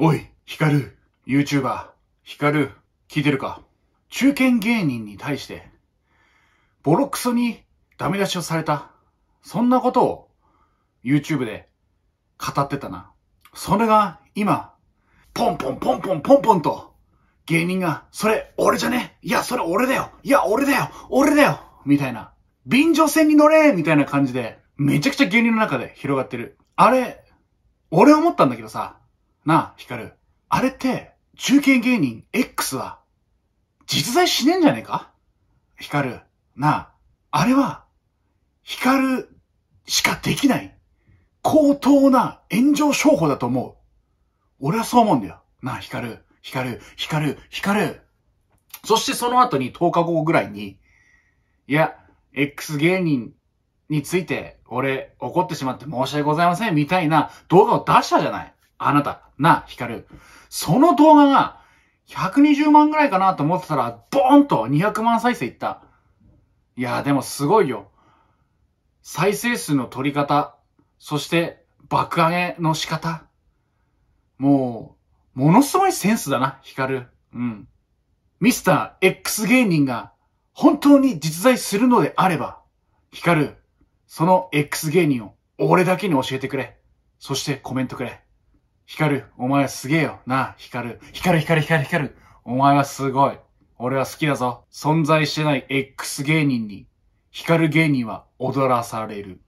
おい、ヒカル、YouTuber、ヒカル、聞いてるか中堅芸人に対して、ボロクソにダメ出しをされた。そんなことを YouTube で語ってたな。それが今、ポンポンポンポンポンポンと、芸人が、それ俺じゃねいや、それ俺だよいや、俺だよ俺だよみたいな。便乗船に乗れみたいな感じで、めちゃくちゃ芸人の中で広がってる。あれ、俺思ったんだけどさ、なあ、ヒカル。あれって、中堅芸人 X は、実在しねえんじゃねえかヒカル。なあ、あれは、ヒカルしかできない、高等な炎上商法だと思う。俺はそう思うんだよ。なあ、ヒカル、ヒカル、ヒカル、ヒカル。そしてその後に10日後ぐらいに、いや、X 芸人について、俺、怒ってしまって申し訳ございません、みたいな動画を出したじゃない。あなた、な、ヒカル。その動画が、120万ぐらいかなと思ってたら、ボーンと200万再生いった。いやでもすごいよ。再生数の取り方、そして爆上げの仕方。もう、ものすごいセンスだな、ヒカル。うん。ミスター X 芸人が本当に実在するのであれば、ヒカル、その X 芸人を俺だけに教えてくれ。そしてコメントくれ。光る、お前すげえよ。なあ、光る。光る、光る、光る、光る。お前はすごい。俺は好きだぞ。存在してない X 芸人に、光る芸人は踊らされる。